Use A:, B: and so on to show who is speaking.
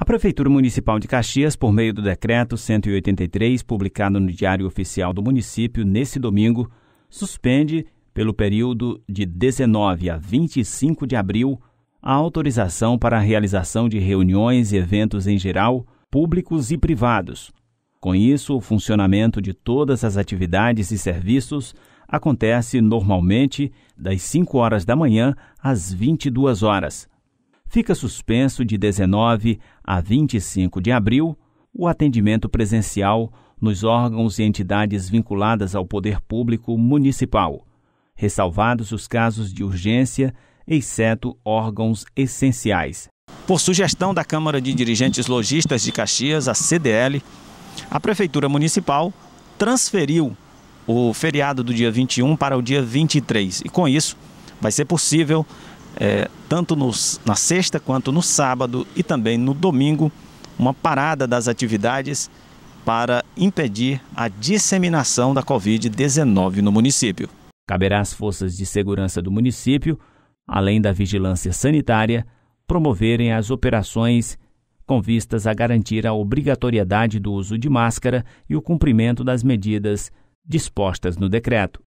A: A Prefeitura Municipal de Caxias, por meio do Decreto 183, publicado no Diário Oficial do Município nesse domingo, suspende, pelo período de 19 a 25 de abril, a autorização para a realização de reuniões e eventos em geral, públicos e privados. Com isso, o funcionamento de todas as atividades e serviços acontece normalmente das 5 horas da manhã às 22 horas fica suspenso de 19 a 25 de abril o atendimento presencial nos órgãos e entidades vinculadas ao poder público municipal, ressalvados os casos de urgência, exceto órgãos essenciais. Por sugestão da Câmara de Dirigentes Logistas de Caxias, a CDL, a Prefeitura Municipal transferiu o feriado do dia 21 para o dia 23 e, com isso, vai ser possível é, tanto nos, na sexta quanto no sábado e também no domingo, uma parada das atividades para impedir a disseminação da Covid-19 no município. Caberá às forças de segurança do município, além da vigilância sanitária, promoverem as operações com vistas a garantir a obrigatoriedade do uso de máscara e o cumprimento das medidas dispostas no decreto.